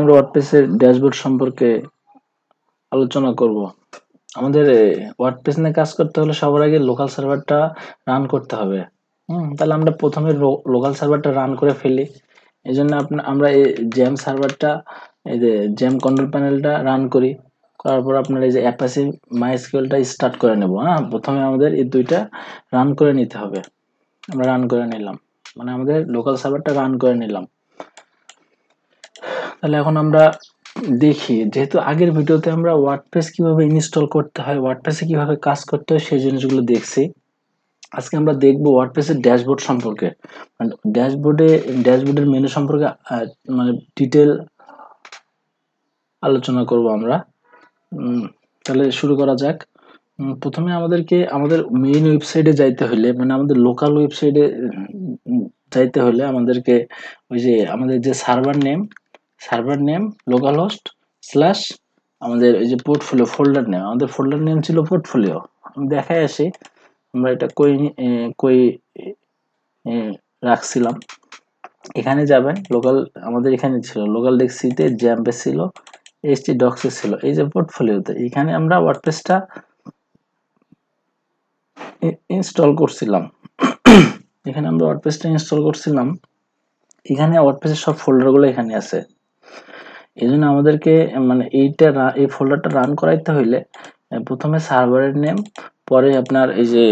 আমরা ওয়ার্ডপ্রেসের ড্যাশবোর্ড সম্পর্কে আলোচনা করব আমাদের ওয়ার্ডপ্রেস নিয়ে কাজ করতে হলে সবার আগে লোকাল সার্ভারটা রান করতে হবে হুম তাহলে আমরা প্রথমে লোকাল সার্ভারটা রান করে ফেলি এই জন্য আমরা এই জ্যাম সার্ভারটা এই যে জ্যাম কন্ট্রোল প্যানেলটা রান করি করার পর আপনার এই যে অ্যাপাসি মাইস্কেলটা স্টার্ট করে নেব হ্যাঁ প্রথমে আমাদের এই দুইটা রান করে নিতে হবে আমরা রান করে নিলাম মানে আমাদের লোকাল সার্ভারটা রান করে নিলাম তাহলে এখন আমরা দেখি যেহেতু আগের ভিডিওতে আমরা ওয়ার্ডপ্রেস কিভাবে ইনস্টল করতে হয় ওয়ার্ডপ্রেসে কিভাবে কাজ করতে হয় সেই জিনিসগুলো দেখছি আজকে আমরা দেখব ওয়ার্ডপ্রেসের ড্যাশবোর্ড সম্পর্কে মানে ড্যাশবোর্ডে ড্যাশবোর্ডের মেনু সম্পর্কে মানে ডিটেল আলোচনা করব আমরা তাহলে শুরু করা যাক প্রথমে আমাদেরকে আমাদের মেইন ওয়েবসাইটে যাইতে হলে মানে আমাদের লোকাল ওয়েবসাইটে যাইতে হলে আমাদেরকে ওই যে আমাদের যে server name server name local host slash আমাদের এই যে পোর্টফোলিও ফোল্ডার নেম আমাদের ফোল্ডার নেম ছিল পোর্টফোলিও আমি দেখায় আসি আমরা এটা কই কই রাখছিলাম এখানে যাবেন লোকাল আমাদের এখানে ছিল লোকাল ডেক্সিতে জ্যাম্পে ছিল এসটি ডক্সে ছিল এই যে পোর্টফোলিওতে এখানে আমরা ওয়ার্ডপ্রেসটা ইনস্টল করছিলাম এখানে আমরা ওয়ার্ডপ্রেসটা ইনস্টল করছিলাম এখানে ওয়ার্ডপ্রেসের সব ফোল্ডারগুলো এখানে আছে এই জন্য আমাদেরকে মানে এইটা এই ফোল্ডারটা রান করাইতে হইলে প্রথমে সার্ভারের নেম পরে আপনার এই যে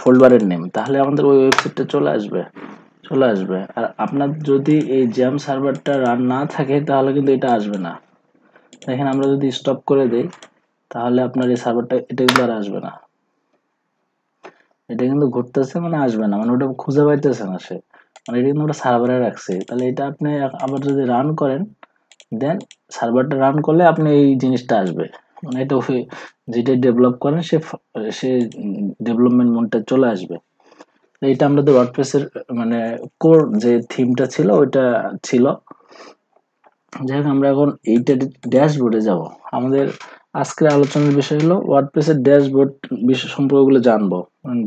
ফোল্ডারের নেম তাহলে আমাদের ওই ওয়েবসাইটটা চলে আসবে চলে আসবে আর আপনার যদি এই জ্যাম সার্ভারটা রান না থাকে তাহলে কিন্তু এটা আসবে না দেখেন আমরা যদি স্টপ করে দেই তাহলে আপনার এই সার্ভারটা এটা কিন্তু আর আসবে না এটা কিন্তু ঘুরতেছে মানে আসবে না মানে ওটা খুঁজে পাইতেছে না সে মানে এটা কিন্তু ওটা সার্ভারে রাখছে তাহলে এটা আপনি আবার যদি রান করেন দেন সার্ভারটা রান করলে আপনি এই জিনিসটা আসবে মানে এটা যেটা ডেভেলপ করেন সে সে ডেভেলপমেন্ট মোডটা চলে আসবে এইটা আমরা তো ওয়ার্ডপ্রেসের মানে কোর যে থিমটা ছিল ওইটা ছিল যাই হোক আমরা এখন এইটা ড্যাশবোর্ডে যাব আমাদের আজকের আলোচনার বিষয় হলো ওয়ার্ডপ্রেসের ড্যাশবোর্ড বিষয় সম্পর্কগুলো জানবো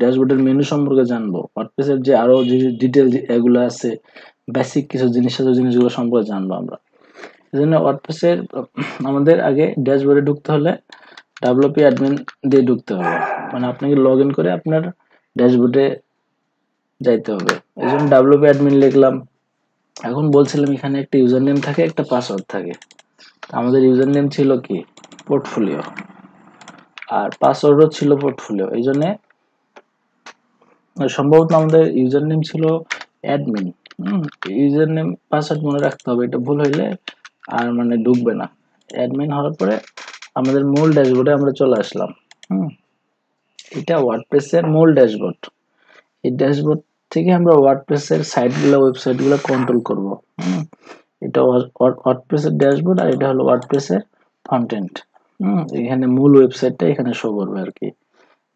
ড্যাশবোর্ডের মানে মেনু সম্পর্কে জানবো ওয়ার্ডপ্রেসের যে আরও যে ডিটেল এগুলো আছে বেসিক কিছু জিনিস আছে জিনিসগুলো সম্পর্কে জানবো আমরা জন্য ওয়ার্ডপ্রেসের আমাদের আগে ড্যাশবোর্ডে ঢুকতে হলে ডাব্লিউপি অ্যাডমিন দিয়ে ঢুকতে হবে মানে আপনাকে লগ করে আপনার ড্যাশবোর্ডে যাইতে হবে এই জন্য অ্যাডমিন লিখলাম এখন বলছিলাম এখানে একটা ইউজার নেম থাকে একটা পাসওয়ার্ড থাকে আমাদের ইউজার নেম ছিল কি পোর্টফোলিও আর পাসওয়ার্ডও ছিল পোর্টফোলিও এই জন্যে সম্ভবত আমাদের ইউজার নেম ছিল অ্যাডমিন ইউজার নেম পাসওয়ার্ড মনে রাখতে হবে এটা ভুল হইলে আর মানে ঢুকবে না অ্যাডমিন হওয়ার পরে আমাদের মূল ড্যাশবোর্ডে আমরা চলে আসলাম হুম এটা ওয়ার্ডপ্রেসের মূল ড্যাশবোর্ড এই ড্যাশবোর্ড থেকে আমরা ওয়ার্ডপ্রেসের সাইটগুলো ওয়েবসাইটগুলো কন্ট্রোল করব হুম এটা ওয়ার্ডপ্রেসের ড্যাশবোর্ড আর এটা হলো ওয়ার্ডপ্রেসের ফন্টেন্ট হুম এখানে মূল ওয়েবসাইটটা এখানে শো করবে আর কি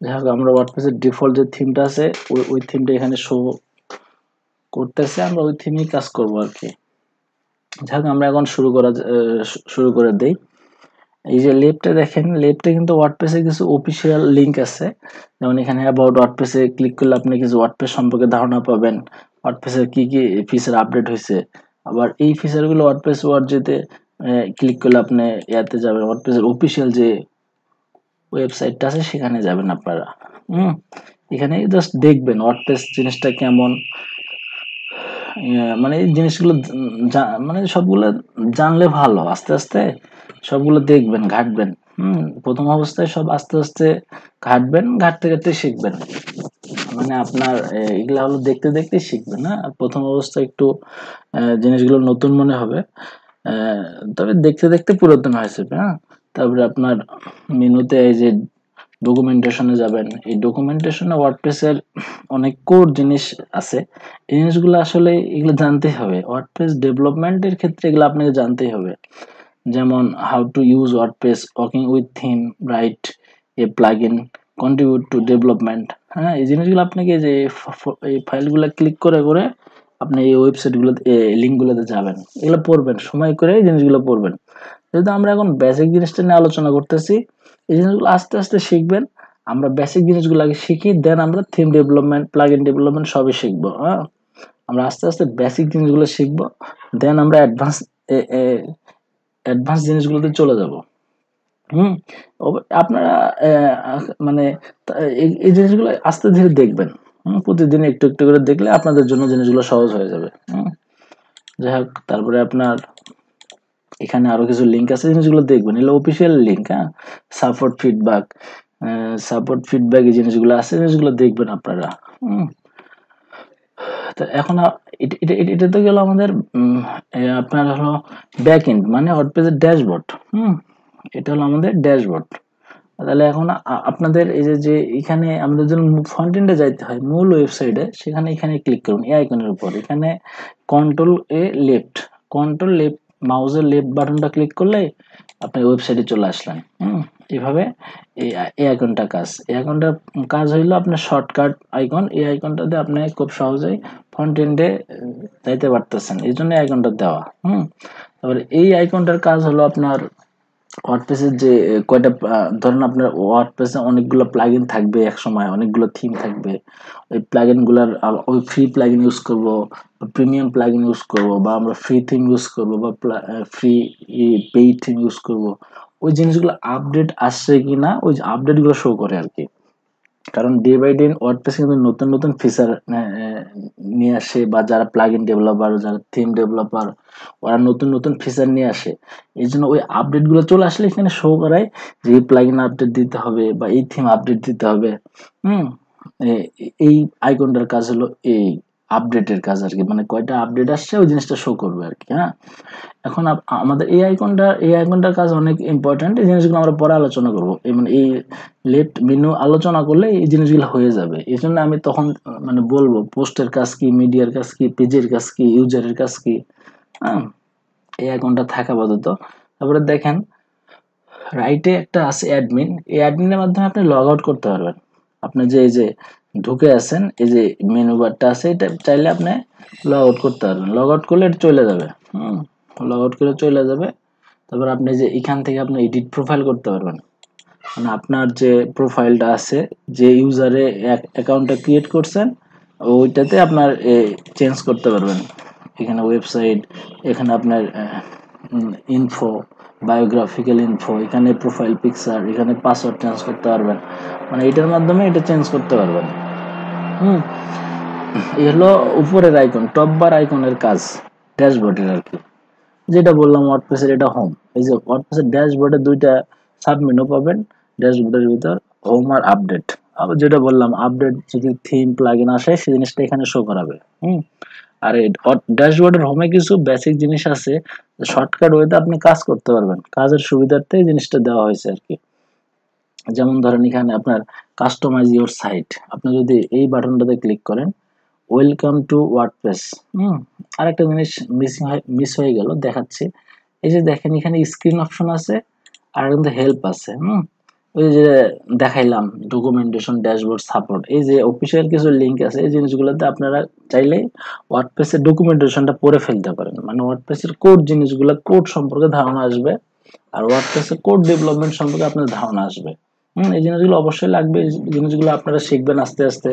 যাই হোক আমরা ওয়ার্ডপ্রেসের ডিফল্ট যে থিমটা আছে ওই ওই থিমটা এখানে শো করতেছে আমরা ওই থিমেই কাজ করবো আর কি যাক আমরা এখন শুরু করা শুরু করে দেই এই যে লেফটে দেখেন লেফটে কিন্তু ওয়ার্ডপ্রেসের কিছু অফিসিয়াল লিঙ্ক আছে যেমন এখানে অ্যাবাউট ওয়ার্ডপ্রেসে ক্লিক করলে আপনি কিছু ওয়ার্ডপ্রেস সম্পর্কে ধারণা পাবেন ওয়ার্ডপ্রেসের কি কি ফিচার আপডেট হয়েছে আবার এই ফিচারগুলো ওয়ার্ডপ্রেস ওয়ার্ডজেতে ক্লিক করলে আপনি ইয়াতে যাবেন ওয়ার্ডপ্রেসের অফিসিয়াল যে ওয়েবসাইটটা আছে সেখানে যাবেন আপনারা হুম এখানে জাস্ট দেখবেন ওয়ার্ডপ্রেস জিনিসটা কেমন ইয়ে, মানে এই জিনিসগুলো মানে সবগুলো জানলে ভালো আস্তে আস্তে সবগুলো দেখবেন ঘাটবেন হম প্রথম অবস্থায় সব আস্তে আস্তে ঘাটবেন ঘাটতে ঘাটতে শিখবেন মানে আপনার এগুলা হলো দেখতে দেখতে শিখবেন না হ্যাঁ? প্রথম অবস্থায় একটু জিনিসগুলো নতুন মনে হবে তবে দেখতে দেখতে পুরাতন হয়ে যাবে হ্যাঁ তারপরে আপনার মেনুতে এই যে ডকুমেন্টেশনে যাবেন এই ডকুমেন্টেশনে ওয়ার্ডপ্রেসের অনেক কোর জিনিস আছে এই জিনিসগুলো আসলে এগুলো জানতে হবে ওয়ার্ডপ্রেস ডেভেলপমেন্টের ক্ষেত্রে এগুলো আপনাকে জানতেই হবে যেমন how to use WordPress working with theme right a plugin contribute to development হ্যাঁ এই জিনিসগুলো আপনাকে যে এই ফাইলগুলো ক্লিক করে করে আপনি এই ওয়েবসাইটগুলোতে লিঙ্কগুলোতে যাবেন এগুলো পড়বেন সময় করে এই জিনিসগুলো পড়বেন যেহেতু আমরা এখন বেসিক জিনিসটা নিয়ে আলোচনা করতেছি এই জিনিসগুলো আস্তে আস্তে শিখবেন আমরা বেসিক জিনিসগুলো আগে শিখি দেন আমরা theme development plugin development সবই শিখবো হ্যাঁ আমরা আস্তে আস্তে বেসিক জিনিসগুলো শিখবো দেন আমরা অ্যাডভান্স অ্যাডভান্স জিনিসগুলোতে চলে যাব হুম আপনারা মানে এই জিনিসগুলো আস্তে ধীরে দেখবেন প্রতিদিন একটু একটু করে দেখলে আপনাদের জন্য জিনিসগুলো সহজ হয়ে যাবে হুম যাই হোক তারপরে আপনার এখানে আরো কিছু লিঙ্ক আছে জিনিসগুলো দেখবেন এগুলো অফিসিয়াল লিঙ্ক হ্যাঁ সাপোর্ট ফিডব্যাক সাপোর্ট ফিডব্যাক এই জিনিসগুলো আছে জিনিসগুলো দেখবেন আপনারা তো এখন এটা তো গেল আমাদের আপনার হলো ব্যাক এন্ড মানে হট পেজের ড্যাশবোর্ড হুম এটা হলো আমাদের ড্যাশবোর্ড তাহলে এখন আপনাদের এই যে যে এখানে আমাদের যখন ফ্রন্ট এন্ডে যাইতে হয় মূল ওয়েবসাইটে সেখানে এখানে ক্লিক করুন এই আইকনের উপর এখানে কন্ট্রোল এ লেফট কন্ট্রোল লেফট মাউজের লেফট বাটনটা ক্লিক করলে আপনি ওয়েবসাইটে চলে আসলেন হুম এভাবে এই এই আইকনটা কাজ এই আইকনটার কাজ হইলো আপনার শর্টকাট আইকন এই দিয়ে আপনি খুব সহজেই ফ্রন্ট এন্ডে যাইতে পারতেছেন এই জন্য আইকনটা দেওয়া হুম তারপরে এই আইকনটার কাজ হলো আপনার ওয়ার্ডপ্রেসের যে কয়টা ধরেন আপনার ওয়ার্ডপ্রেসে অনেকগুলো প্লাগইন থাকবে এক সময় অনেকগুলো থিম থাকবে ওই প্লাগইনগুলোর ওই ফ্রি প্লাগইন ইউজ করব প্রিমিয়াম প্লাগইন ইউজ করব বা আমরা ফ্রি থিম ইউজ করব বা ফ্রি পেইড থিম ইউজ করব ওই জিনিসগুলো আপডেট আসছে কি না ওই আপডেটগুলো শো করে আর কি কারণ ডে বাই ডে ওয়ার্ডপ্রেস কিন্তু নতুন নতুন ফিচার হ্যাঁ, নিয়ে আসে বা যারা প্লাগ ইন ডেভেলপার যারা থিম ডেভেলপার ওরা নতুন নতুন ফিচার নিয়ে আসে এই জন্য ওই আপডেটগুলো চলে আসলে এখানে শো করায় যে এই প্লাগ ইন আপডেট দিতে হবে বা এই থিম আপডেট দিতে হবে হুম এই আইকনটার কাজ হলো এই আপডেটের কাজ আর কি মানে কয়টা আপডেট আসছে ওই জিনিসটা শো করবে আর কি হ্যাঁ এখন আমাদের এই আইকনটা এই আইকনটার কাজ অনেক ইম্পর্ট্যান্ট এই জিনিসগুলো আমরা পরে আলোচনা করবো মানে এই লেট মেনু আলোচনা করলে এই জিনিসগুলো হয়ে যাবে এই জন্য আমি তখন মানে বলবো পোস্টের কাজ কি মিডিয়ার কাজ কি পেজের কাজ কি ইউজারের কাজ কি হ্যাঁ এই আইকনটা থাকা আপাতত তারপরে দেখেন রাইটে একটা আছে অ্যাডমিন এই অ্যাডমিনের মাধ্যমে আপনি লগ আউট করতে পারবেন আপনি যে এই যে ঢুকে আসেন এই যে মেনু বারটা আছে এটা চাইলে আপনি লগ আউট করতে পারবেন লগ আউট করলে চলে যাবে হুম লগ আউট করে চলে যাবে তারপর আপনি যে এখান থেকে আপনি এডিট প্রোফাইল করতে পারবেন মানে আপনার যে প্রোফাইলটা আছে যে ইউজারে অ্যাকাউন্টটা ক্রিয়েট করছেন ওইটাতে আপনার চেঞ্জ করতে পারবেন এখানে ওয়েবসাইট এখানে আপনার ইনফো বায়োগ্রাফিক্যাল ইনফো এখানে প্রোফাইল পিকচার এখানে পাসওয়ার্ড চেঞ্জ করতে পারবেন মানে এটার মাধ্যমে এটা চেঞ্জ করতে পারবেন হুম এই হলো উপরের আইকন টপ বার আইকনের কাজ ড্যাশবোর্ডের আর কি যেটা বললাম ওয়ার্ডপ্রেসের এটা হোম এই যে ওয়ার্ডপ্রেসের ড্যাশবোর্ডে দুইটা সাবমেনু পাবেন ড্যাশবোর্ডের ভিতর হোম আর আপডেট আবার যেটা বললাম আপডেট যদি থিম প্লাগইন আসে সেই জিনিসটা এখানে শো করাবে হুম আর ড্যাশবোর্ডের হোমে কিছু বেসিক জিনিস আছে শর্টকাট ওয়েতে আপনি কাজ করতে পারবেন কাজের সুবিধার্থে এই জিনিসটা দেওয়া হয়েছে আর কি যেমন ধরেন এখানে আপনার কাস্টমাইজ ইউর সাইট আপনি যদি এই বাটনটাতে ক্লিক করেন ওয়েলকাম টু ওয়ার্ডপ্রেস হুম আরেকটা জিনিস মিসিং মিস হয়ে গেল দেখাচ্ছি এই যে দেখেন এখানে স্ক্রিন অপশন আছে আর কিন্তু হেল্প আছে হুম ওই যে দেখাইলাম ডকুমেন্টেশন ড্যাশবোর্ড সাপোর্ট এই যে অফিসিয়াল কিছু লিঙ্ক আছে এই জিনিসগুলোতে আপনারা চাইলে ওয়ার্ডপ্রেসের ডকুমেন্টেশনটা পড়ে ফেলতে পারেন মানে ওয়ার্ডপ্রেসের কোড জিনিসগুলো কোড সম্পর্কে ধারণা আসবে আর ওয়ার্ডপ্রেসের কোড ডেভেলপমেন্ট সম্পর্কে আপনার ধারণা আসবে এই জিনিসগুলো অবশ্যই লাগবে জিনিসগুলো আপনারা শিখবেন আস্তে আস্তে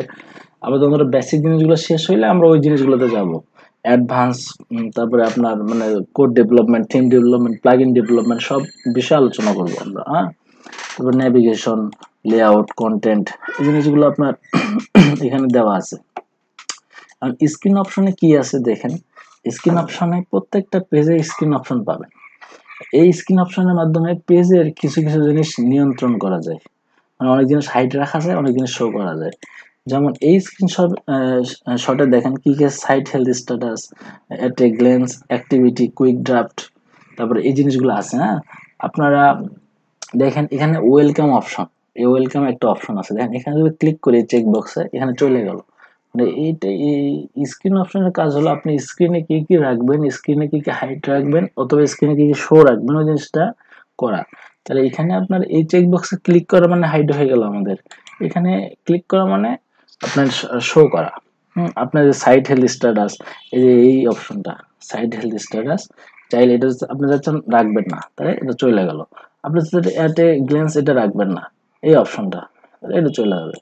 আবার আমাদের বেসিক জিনিসগুলো শেষ হইলে আমরা ওই জিনিসগুলোতে যাব অ্যাডভান্স তারপরে আপনার মানে code development theme development plugin development সব বিষয়ে আলোচনা করবো আমরা হ্যাঁ তারপর ন্যাভিগেশন লেআউট কন্টেন্ট এই জিনিসগুলো আপনার এখানে দেওয়া আছে আর স্ক্রিন অপশনে কি আছে দেখেন স্ক্রিন অপশনে প্রত্যেকটা পেজে স্ক্রিন অপশন পাবেন এই স্ক্রিন অপশনের মাধ্যমে পেজের কিছু কিছু জিনিস নিয়ন্ত্রণ করা যায় মানে অনেক জিনিস হাইটে রাখা যায় অনেক জিনিস শো করা যায় যেমন এই স্ক্রিনশট শটে দেখেন কি কি site health status at a glance activity quick draft তারপরে এই জিনিসগুলো আছে হ্যাঁ আপনারা দেখেন এখানে ওয়েলকাম অপশন এই ওয়েলকাম একটা অপশন আছে দেখেন এখানে যদি ক্লিক করি চেক বক্সে এখানে চলে গেল মানে এইটা এই স্ক্রিন অপশনের কাজ হলো আপনি স্ক্রিনে কি কি রাখবেন স্ক্রিনে কি কি হাইট রাখবেন অথবা স্ক্রিনে কি কি শো রাখবেন ওই জিনিসটা করা তাহলে এখানে আপনার এই চেক বক্সে ক্লিক করা মানে হাইড হয়ে গেল আমাদের এখানে ক্লিক করা মানে আপনার শো করা আপনার যে সাইট হেলথ স্ট্যাটাস এই যে এই অপশনটা সাইট হেলথ স্ট্যাটাস চাইলে এটা আপনি চাচ্ছেন রাখবেন না তাহলে এটা চলে গেল আপনি এতে গ্লেন্স এটা রাখবেন না এই অপশনটা এটা চলে যাবে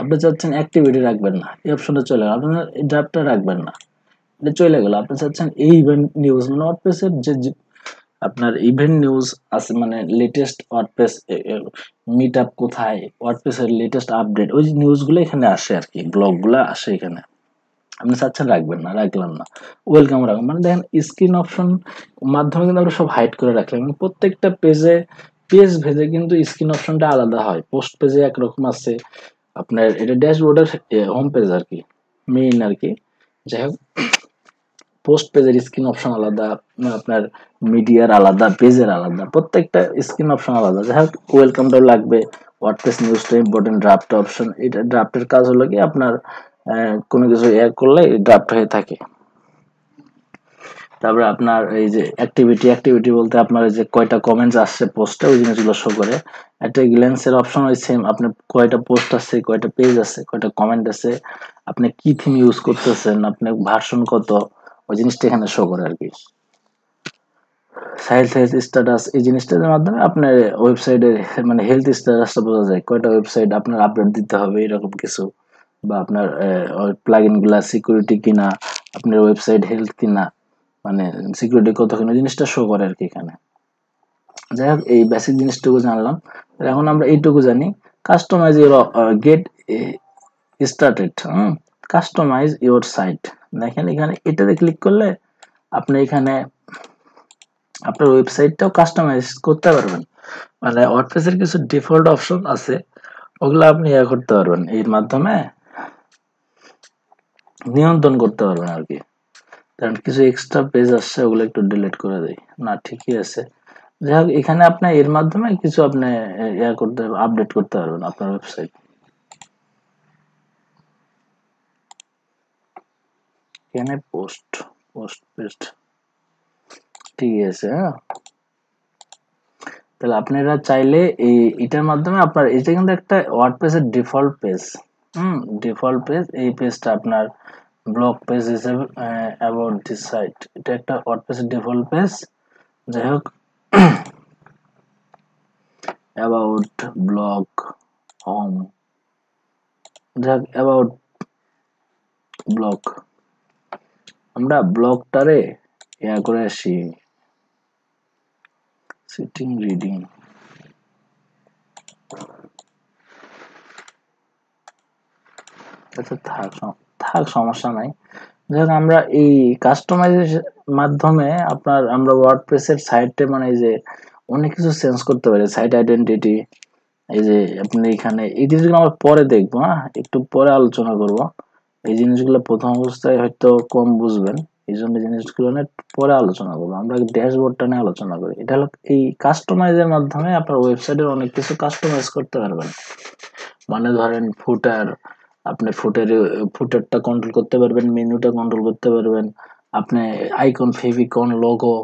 আপনি চাচ্ছেন অ্যাক্টিভিটি রাখবেন না এই অপশনটা চলে গেল আপনার ড্রাফটটা রাখবেন না এটা চলে গেল আপনি চাচ্ছেন এই ইভেন্ট নিউজ নট পেসের যে আপনার ইভেন্ট নিউজ আছে মানে লেটেস্ট ওয়ার্ডপ্রেস মিট আপ কোথায় ওয়ার্ডপ্রেসের লেটেস্ট আপডেট ওই নিউজগুলো এখানে আসে আর কি ব্লগগুলো আসে এখানে আপনি চাচ্ছেন রাখবেন না রাখলাম না ওয়েলকাম রাখবেন মানে দেখেন স্ক্রিন অপশন মাধ্যমে কিন্তু আমরা সব হাইড করে রাখলাম প্রত্যেকটা পেজে পেজ ভেজে কিন্তু স্ক্রিন অপশনটা আলাদা হয় পোস্ট পেজে একরকম আছে আপনার এটা ড্যাশবোর্ডের হোম পেজ আর কি মেইন আর কি যাই হোক পোস্ট পেজের স্ক্রিন অপশন আলাদা মানে আপনার মিডিয়ার আলাদা পেজের আলাদা প্রত্যেকটা স্ক্রিন অপশন আলাদা যাই হোক ওয়েলকামটাও লাগবে ওয়ার্ডপ্রেস নিউজটা ইম্পর্টেন্ট ড্রাফট অপশন এটা ড্রাফটের কাজ হলো কি আপনার কোনো কিছু অ্যাড করলে ড্রাফট হয়ে থাকে তারপরে আপনার এই যে অ্যাক্টিভিটি অ্যাক্টিভিটি বলতে আপনার যে কয়টা কমেন্টস আসছে পোস্টে ওই জিনিসগুলো শো করে একটা গ্ল্যান্সের অপশন ওই সেম আপনি কয়টা পোস্ট আছে কয়টা পেজ আছে কয়টা কমেন্ট আছে আপনি কি থিম ইউজ করতেছেন আপনি ভার্সন কত ওই জিনিসটা এখানে শো করে আর কি সাইড হেলথ স্ট্যাটাস এই জিনিসটার মাধ্যমে আপনার ওয়েবসাইটের মানে হেলথ স্ট্যাটাসটা বোঝা যায় কয়টা ওয়েবসাইট আপনার আপডেট দিতে হবে এরকম কিছু বা আপনার প্লাগ ইনগুলা সিকিউরিটি কিনা আপনার ওয়েবসাইট হেলথ কিনা মানে সিকিউরিটি কত কিনা জিনিসটা শো করে আর কি এখানে যাই হোক এই বেসিক জিনিসটুকু জানলাম এখন আমরা এইটুকু জানি কাস্টমাইজ গেট স্টার্টেড হুম কাস্টমাইজ ইউর সাইট দেখেন এখানে এটাতে ক্লিক করলে আপনি এখানে আপনার ওয়েবসাইটটাও কাস্টমাইজ করতে পারবেন মানে ওয়ার্ডপ্রেসের কিছু ডিফল্ট অপশন আছে ওগুলো আপনি ইয়ে করতে পারবেন এর মাধ্যমে নিয়ন্ত্রণ করতে পারবেন আর কি কারণ কিছু এক্সট্রা পেজ আসছে ওগুলো একটু ডিলিট করে দেয় না ঠিকই আছে যাই হোক এখানে আপনি এর মাধ্যমে কিছু আপনি ইয়ে করতে আপডেট করতে পারবেন আপনার ওয়েবসাইট এখানে পোস্ট পোস্ট পেস্ট ঠিক আছে হ্যাঁ তাহলে আপনারা চাইলে এই এটার মাধ্যমে আপনার এটা কিন্তু একটা ওয়ার্ডপ্রেসের ডিফল্ট পেজ হুম ডিফল্ট পেজ এই পেজটা আপনার ব্লক পেজ হিসেবে অ্যাবাউট দিস সাইট এটা একটা ওয়ার্ডপ্রেসের ডিফল্ট পেজ যাই হোক অ্যাবাউট ব্লক হোম যাই হোক অ্যাবাউট ব্লক আমরা ব্লকটারে ইয়া করে আসি সিটিং রিডিং আচ্ছা, থাক থাক সমস্যা নাই যাই আমরা এই কাস্টমাইজেশন মাধ্যমে আপনার আমরা ওয়ার্ডপ্রেসের সাইটে মানে এই যে অনেক কিছু চেঞ্জ করতে পারি সাইট আইডেন্টিটি এই যে আপনি এখানে এই জিনিসগুলো আমরা পরে দেখবো হ্যাঁ একটু পরে আলোচনা করবো এই জিনিসগুলো প্রথম অবস্থায় হয়তো কম বুঝবেন এই জন্য জিনিসগুলো নিয়ে পরে আলোচনা করবো আমরা ড্যাশবোর্ডটা নিয়ে আলোচনা করি এটা হলো এই কাস্টমাইজের মাধ্যমে আপনার ওয়েবসাইটের অনেক কিছু কাস্টমাইজ করতে পারবেন মানে ধরেন ফুটার আপনি ফুটের ফুটারটা কন্ট্রোল করতে পারবেন মেনুটা কন্ট্রোল করতে পারবেন আপনি icon favicon logo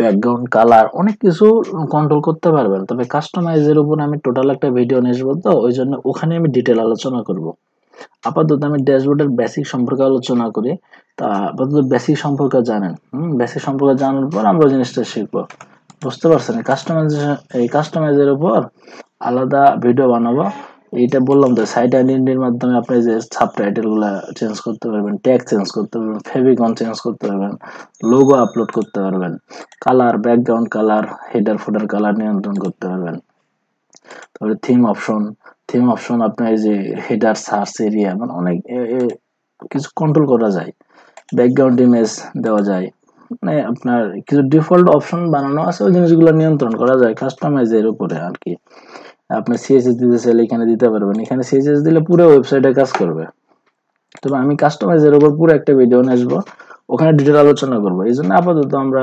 background colour অনেক কিছু কন্ট্রোল করতে পারবেন তবে কাস্টমাইজের উপর আমি টোটাল একটা ভিডিও নিয়ে আসবো তো ওই জন্য ওখানে আমি ডিটেল আলোচনা করবো আপাতত আমি ড্যাশবোর্ডের বেসিক সম্পর্কে আলোচনা করি তা আপাতত বেসিক সম্পর্কে জানেন হুম বেসিক সম্পর্কে জানার পর আমরা জিনিসটা শিখবো বুঝতে পারছেন কাস্টমাইজেশন এই কাস্টমাইজের উপর আলাদা ভিডিও বানাবো এইটা বললাম তো সাইট আইডেন্টির মাধ্যমে আপনি যে সাব টাইটেলগুলো চেঞ্জ করতে পারবেন ট্যাগ চেঞ্জ করতে পারবেন ফেভিকন চেঞ্জ করতে পারবেন লোগো আপলোড করতে পারবেন colour background colour header footer colour নিয়ন্ত্রণ করতে পারবেন তারপরে থিম অপশন থিম অপশন আপনার যে হেডার সার্চ এরিয়া মানে অনেক কিছু কন্ট্রোল করা যায় ব্যাকগ্রাউন্ড ইমেজ দেওয়া যায় মানে আপনার কিছু ডিফল্ট অপশন বানানো আছে ওই জিনিসগুলো নিয়ন্ত্রণ করা যায় কাস্টমাইজের উপরে আর কি আপনি সিএসএস দিতে চাইলে এখানে দিতে পারবেন এখানে সিএসএস দিলে পুরো ওয়েবসাইটে কাজ করবে তবে আমি কাস্টমাইজের উপর পুরো একটা ভিডিও নিয়ে আসবো ওখানে ডিটেল আলোচনা করবো এই জন্য আপাতত আমরা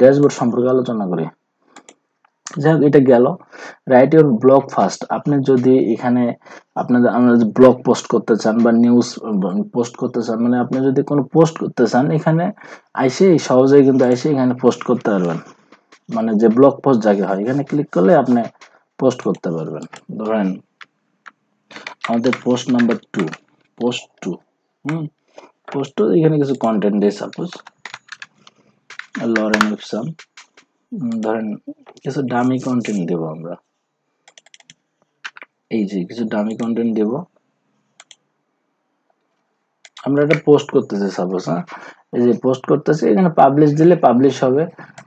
ড্যাশবোর্ড সম্পর্কে আলোচনা করি যাই হোক এটা গেল রাইট ইউর ব্লগ ফার্স্ট আপনি যদি এখানে আপনাদের আমরা ব্লগ পোস্ট করতে চান বা নিউজ পোস্ট করতে চান মানে আপনি যদি কোনো পোস্ট করতে চান এখানে আইসে সহজেই কিন্তু আইসে এখানে পোস্ট করতে পারবেন মানে যে ব্লগ পোস্ট যাকে হয় এখানে ক্লিক করলে আপনি পোস্ট করতে পারবেন ধরেন আমাদের post number two post two হুম পোস্ট টু এখানে কিছু কন্টেন্ট দেয় সাপোজ লরেন ইপসাম ধরেন কিছু ডামি কন্টেন্ট দেব আমরা এই যে কিছু ডামি কন্টেন্ট দেব আমরা এটা পোস্ট করতেছি সাপোজ হ্যাঁ এই যে পোস্ট করতেছি এখানে পাবলিশ দিলে পাবলিশ হবে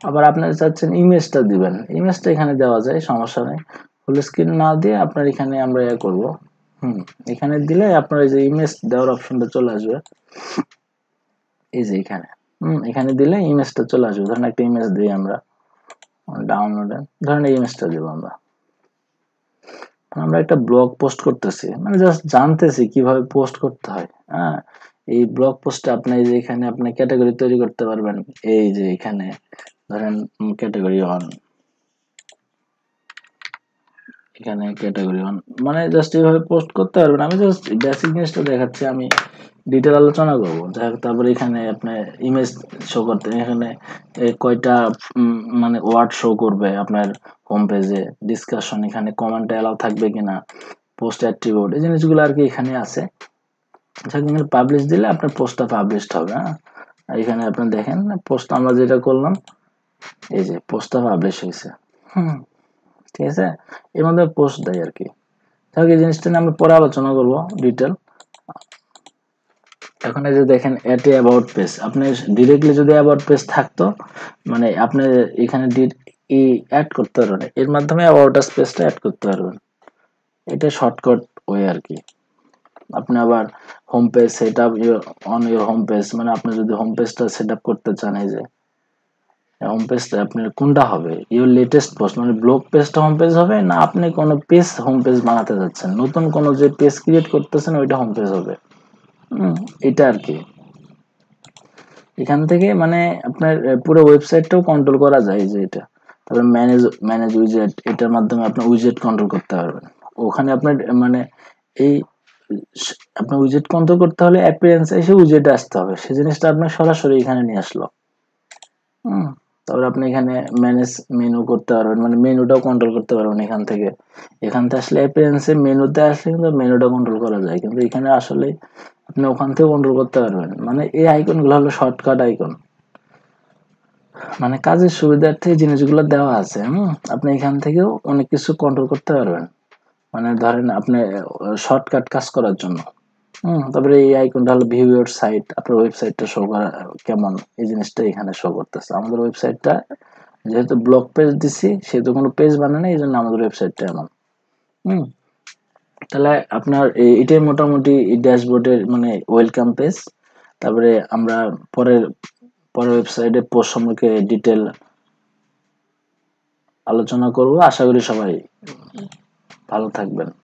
আবার আপনারা চাচ্ছেন ইমেজটা দিবেন ইমেজটা এখানে দেওয়া যায় সমস্যা নেই ফুল স্ক্রিন না দিয়ে আপনার এখানে আমরা ইয়ে করবো হুম এখানে দিলে আপনার এই যে ইমেজ দেওয়ার অপশনটা চলে আসবে এই যে এখানে হুম এখানে দিলে ইমেজটা চলে আসবে ধরেন একটা ইমেজ দিই আমরা ডাউনলোডে ধরেন এই ইমেজটা দেবো আমরা আমরা একটা ব্লগ পোস্ট করতেছি মানে জাস্ট জানতেছি কিভাবে পোস্ট করতে হয় হ্যাঁ এই ব্লগ পোস্টে আপনি যে এখানে আপনি ক্যাটাগরি তৈরি করতে পারবেন এই যে এখানে ধরেন ক্যাটাগরি অন এখানে ক্যাটাগরি ওয়ান মানে জাস্ট এইভাবে পোস্ট করতে পারবেন আমি জাস্ট বেসিক জিনিসটা দেখাচ্ছি আমি ডিটেল আলোচনা করবো যাই হোক তারপরে এখানে আপনি ইমেজ শো করতে এখানে কয়টা মানে ওয়ার্ড শো করবে আপনার হোম পেজে ডিসকাশন এখানে কমেন্ট অ্যালাউ থাকবে কিনা পোস্ট অ্যাট্রিবিউট এই জিনিসগুলো আর কি এখানে আছে এখানে পাবলিশ দিলে আপনার পোস্টটা পাবলিশড হবে হ্যাঁ এখানে আপনি দেখেন পোস্ট আমরা যেটা করলাম এই যে পোস্টটা পাবলিশ হয়েছে হুম ঠিক আছে এর মধ্যে পোস্ট দেয় আর কি তাহলে এই জিনিসটা নিয়ে আমরা পরে আলোচনা করব ডিটেল এখন এই যে দেখেন এটি অ্যাবাউট পেজ আপনি ডিরেক্টলি যদি অ্যাবাউট পেজ থাকতো মানে আপনি এখানে ই অ্যাড করতে পারবেন এর মাধ্যমে অ্যাবাউট পেজটা অ্যাড করতে পারবেন এটা শর্টকাট ওয়ে আর কি আপনি আবার home page set up on your home page মানে আপনি যদি হোম পেজটা সেট আপ করতে চান এই যে হোম পেজটা আপনার কোনটা হবে ইওর লেটেস্ট পোস্ট মানে ব্লগ পেজটা হোম পেজ হবে না আপনি কোনো পেজ হোম পেজ বানাতে যাচ্ছেন নতুন কোনো যে পেজ ক্রিয়েট করতেছেন ওইটা হোম পেজ হবে এটা আর কি এখান থেকে মানে আপনার পুরো ওয়েবসাইটটাও কন্ট্রোল করা যায় যে এটা তারপরে ম্যানেজ ম্যানেজ উইজেট এটার মাধ্যমে আপনার উইজেট কন্ট্রোল করতে পারবেন ওখানে আপনার মানে এই আপনার উইজেট কন্ট্রোল করতে হলে অ্যাপিয়ারেন্স এসে উইজেট আসতে হবে সেই জিনিসটা আপনার সরাসরি এখানে নিয়ে আসলো হুম তারপর আপনি এখানে ম্যানেজ মেনু করতে পারবেন মানে মেনুটাও কন্ট্রোল করতে পারবেন এখান থেকে এখান থেকে আসলে অ্যাপিয়েন্সে মেনুতে আসলে কিন্তু মেনুটা কন্ট্রোল করা যায় কিন্তু এখানে আসলে আপনি ওখান থেকে কন্ট্রোল করতে পারবেন মানে এই আইকনগুলো হলো শর্টকাট আইকন মানে কাজের সুবিধার্থে জিনিসগুলো দেওয়া আছে হুম আপনি এখান থেকেও অনেক কিছু কন্ট্রোল করতে পারবেন মানে ধরেন আপনি শর্টকাট কাজ করার জন্য হুম তারপরে এই আইকনটা হলো ভিউ সাইট আপনার ওয়েবসাইটটা শো করা কেমন এই জিনিসটা এখানে শো করতেছে আমাদের ওয়েবসাইটটা যেহেতু ব্লক পেজ দিছি সেহেতু কোনো পেজ বানানো এই জন্য আমাদের ওয়েবসাইটটা এমন হুম তাহলে আপনার এটাই মোটামুটি ড্যাশবোর্ডের মানে ওয়েলকাম পেজ তারপরে আমরা পরের পরের ওয়েবসাইটে পোস্ট সম্পর্কে ডিটেল আলোচনা করব আশা করি সবাই ভালো থাকবেন